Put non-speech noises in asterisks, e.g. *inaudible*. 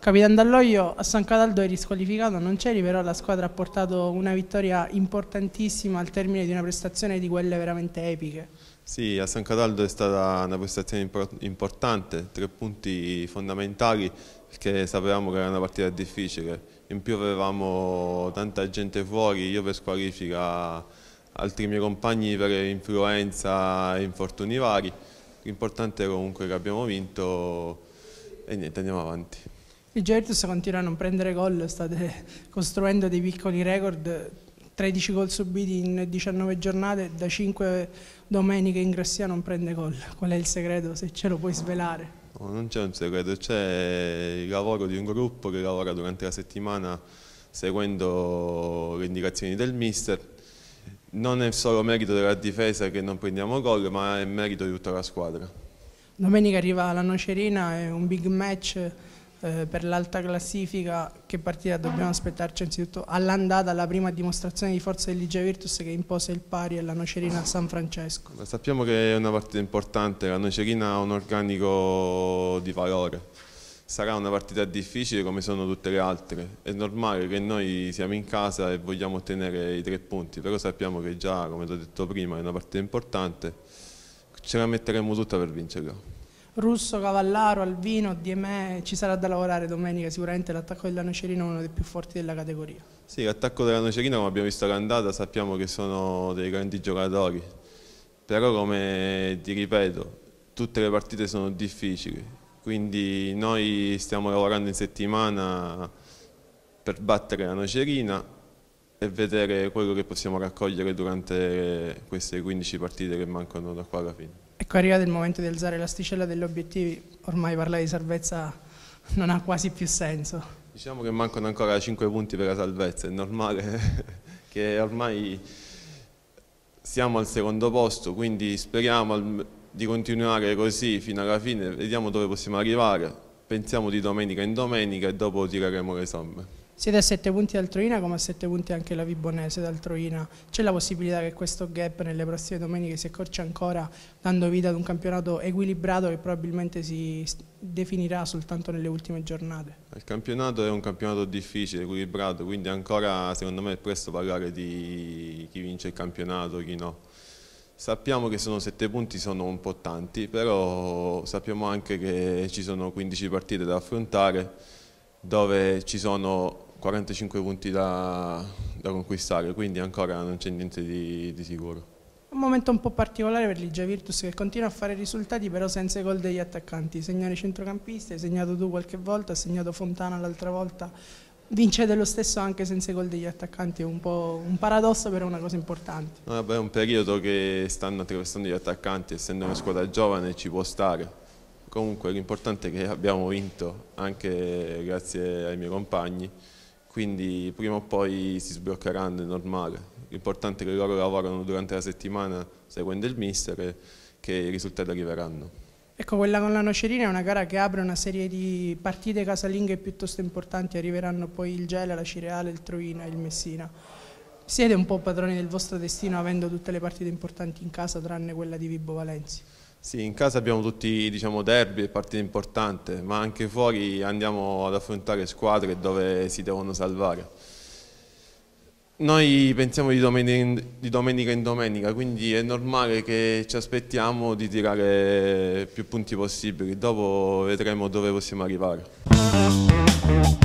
Capitan Dall'Oglio a San Cataldo è risqualificato, non c'eri, però la squadra ha portato una vittoria importantissima al termine di una prestazione di quelle veramente epiche. Sì, a San Cataldo è stata una prestazione importante, tre punti fondamentali perché sapevamo che era una partita difficile. In più avevamo tanta gente fuori, io per squalifica, altri miei compagni per influenza e infortuni vari. L'importante è comunque che abbiamo vinto e niente, andiamo avanti. Il Juventus certo, continua a non prendere gol, state costruendo dei piccoli record, 13 gol subiti in 19 giornate, da 5 domeniche in Grassia non prende gol. Qual è il segreto, se ce lo puoi svelare? non c'è un segreto, c'è il lavoro di un gruppo che lavora durante la settimana seguendo le indicazioni del mister. Non è solo merito della difesa che non prendiamo gol, ma è merito di tutta la squadra. Domenica arriva la Nocerina, è un big match eh, per l'alta classifica che partita dobbiamo aspettarci anzitutto all'andata la prima dimostrazione di forza del Ligia Virtus che impose il pari alla Nocerina a San Francesco. Sappiamo che è una partita importante, la Nocerina ha un organico di valore, sarà una partita difficile come sono tutte le altre, è normale che noi siamo in casa e vogliamo ottenere i tre punti, però sappiamo che già, come ho detto prima, è una partita importante, ce la metteremo tutta per vincerla. Russo, Cavallaro, Alvino, Diemè, ci sarà da lavorare domenica sicuramente l'attacco della Nocerina è uno dei più forti della categoria. Sì, l'attacco della Nocerina come abbiamo visto l'andata sappiamo che sono dei grandi giocatori, però come ti ripeto tutte le partite sono difficili, quindi noi stiamo lavorando in settimana per battere la Nocerina e vedere quello che possiamo raccogliere durante queste 15 partite che mancano da qua alla fine. Ecco, è arrivato il momento di alzare l'asticella degli obiettivi, ormai parlare di salvezza non ha quasi più senso. Diciamo che mancano ancora 5 punti per la salvezza, è normale *laughs* che ormai siamo al secondo posto, quindi speriamo di continuare così fino alla fine, vediamo dove possiamo arrivare, pensiamo di domenica in domenica e dopo tireremo le somme siete a 7 punti d'Altroina come a 7 punti anche la Vibonese d'Altroina. C'è la possibilità che questo gap nelle prossime domeniche si accorci ancora dando vita ad un campionato equilibrato che probabilmente si definirà soltanto nelle ultime giornate. Il campionato è un campionato difficile, equilibrato, quindi ancora secondo me è presto parlare di chi vince il campionato, chi no. Sappiamo che sono 7 punti, sono un po' tanti, però sappiamo anche che ci sono 15 partite da affrontare dove ci sono 45 punti da, da conquistare, quindi ancora non c'è niente di, di sicuro. Un momento un po' particolare per l'Igia Virtus che continua a fare risultati però senza i gol degli attaccanti, segnare centrocampista, hai segnato tu qualche volta, ha segnato Fontana l'altra volta, Vince dello stesso anche senza i gol degli attaccanti, è un po' un paradosso però è una cosa importante. vabbè, è un periodo che stanno attraversando gli attaccanti, essendo una squadra giovane ci può stare. Comunque l'importante è che abbiamo vinto anche grazie ai miei compagni quindi prima o poi si sbloccheranno, è normale. L'importante è che loro lavorano durante la settimana seguendo il mister e che i risultati arriveranno. Ecco, quella con la Nocerina è una gara che apre una serie di partite casalinghe piuttosto importanti, arriveranno poi il Gela, la Cireale, il Troina, e il Messina. Siete un po' padroni del vostro destino avendo tutte le partite importanti in casa tranne quella di Vibo Valenzi? Sì, in casa abbiamo tutti diciamo, derby e partite importanti, ma anche fuori andiamo ad affrontare squadre dove si devono salvare. Noi pensiamo di domenica, in, domenica, quindi è normale che ci aspettiamo di tirare più punti possibili, dopo vedremo dove possiamo arrivare.